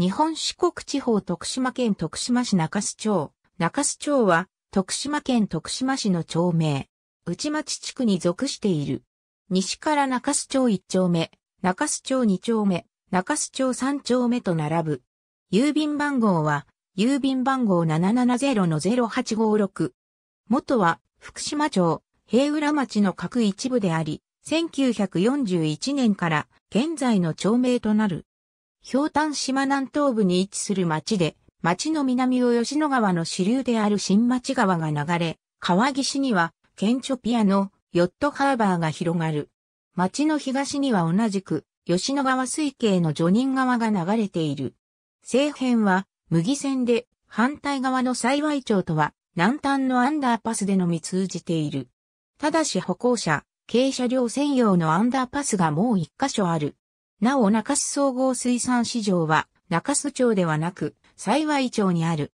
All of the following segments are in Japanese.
日本四国地方徳島県徳島市中洲町。中洲町は徳島県徳島市の町名。内町地区に属している。西から中洲町1丁目、中洲町2丁目、中洲町3丁目と並ぶ。郵便番号は、郵便番号770-0856。元は、福島町、平浦町の各一部であり、1941年から現在の町名となる。氷炭島南東部に位置する町で、町の南を吉野川の支流である新町川が流れ、川岸には、県庁ピアノ、ヨットハーバーが広がる。町の東には同じく、吉野川水系の叙人川が流れている。西辺は、麦線で、反対側の幸い町とは、南端のアンダーパスでのみ通じている。ただし歩行者、軽車両専用のアンダーパスがもう一箇所ある。なお中須総合水産市場は中須町ではなく幸町にある。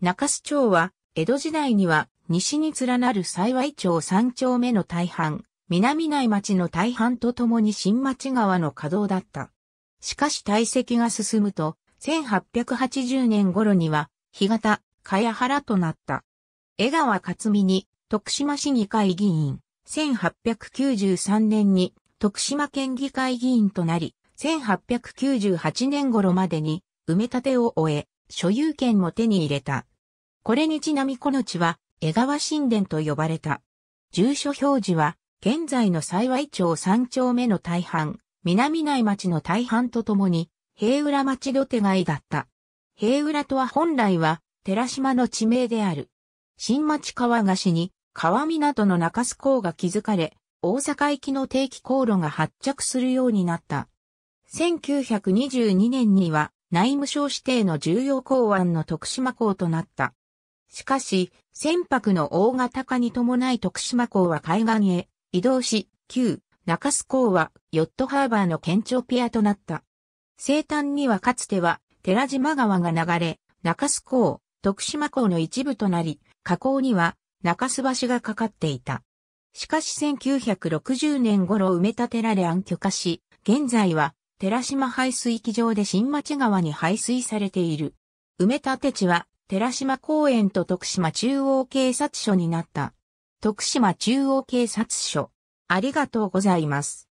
中須町は江戸時代には西に連なる幸町三丁目の大半、南内町の大半とともに新町川の稼働だった。しかし堆積が進むと、1880年頃には、干潟、茅原となった。江川勝美に、徳島市議会議員、1893年に徳島県議会議員となり、1898年頃までに埋め立てを終え、所有権も手に入れた。これにちなみこの地は江川神殿と呼ばれた。住所表示は、現在の幸町三丁目の大半、南内町の大半とともに、平浦町土手街だった。平浦とは本来は、寺島の地名である。新町川菓子に、川港の中洲港が築かれ、大阪行きの定期航路が発着するようになった。1922年には内務省指定の重要港湾の徳島港となった。しかし、船舶の大型化に伴い徳島港は海岸へ移動し、旧中洲港はヨットハーバーの県庁ピアとなった。西端にはかつては寺島川が流れ、中洲港、徳島港の一部となり、河口には中洲橋がかかっていた。しかし1960年頃埋め立てられ暗渠化し、現在は寺島排水機場で新町川に排水されている。埋め立て地は、寺島公園と徳島中央警察署になった。徳島中央警察署。ありがとうございます。